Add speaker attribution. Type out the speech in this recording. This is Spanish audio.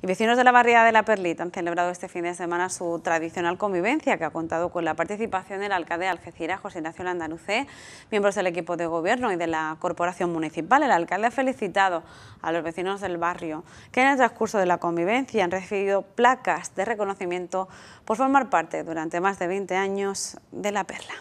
Speaker 1: Y vecinos de la barriada de La Perlita han celebrado este fin de semana su tradicional convivencia, que ha contado con la participación del alcalde de Algeciras, José Ignacio Landalucé, miembros del equipo de gobierno y de la corporación municipal. El alcalde ha felicitado a los vecinos del barrio, que en el transcurso de la convivencia han recibido placas de reconocimiento por formar parte durante más de 20 años de La Perla.